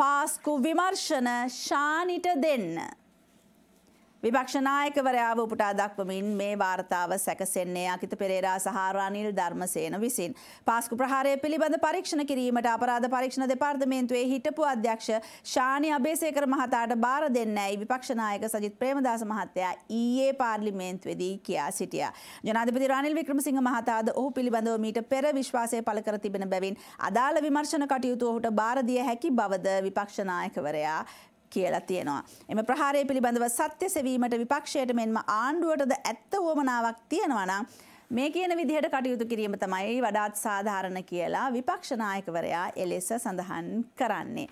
පාස්කු විමර්ශන ශානිට දෙන්න. විපක්ෂනායකවරයාාව උපුටා දක්වමින් මේ වාර්තාව සැකසෙන්නේ අකිත පෙරේරා සහාරානිල් ධර්මසේන විසින්. පාස්කු ප්‍රහාරය පිළිබඳ පරීක්ෂණ කිරීමට අපරාධ පරීක්ෂණ දෙපාර්තමේන්තුවේ හිටපු අධ්‍යක්ෂ ශානය අභේසේකර මහතාට බාර දෙන්නයි විපක්ෂනායක සජිත් ප්‍රේමදාස මහත්තයා ඊයේ පාර්ලිමේන්තුවේදී කියා සිටියා. ජනාධිපති රනිල් වික්‍රමසිංහ මහතාද ඔහු පිළිබඳව මීට පෙර විශ්වාසය පළ කර තිබෙන බැවින් අදාළ විමර්ශන කටයුතු ඔහුට බාර දිය හැකි බවද විපක්ෂ නායකවරයා කියලා තියෙනවා. එම ප්‍රහාරය පිළිබඳව සත්‍ය සෙවීමට විපක්ෂයට මෙන්ම ආණ්ඩුවටද ඇත්ත වුවමනාවක් තියෙනවනම් මේ කියන විදිහට කටයුතු කිරීම තමයි වඩාත් සාධාරණ කියලා විපක්ෂනායකවරයා එලෙස සඳහන් කරන්නේ.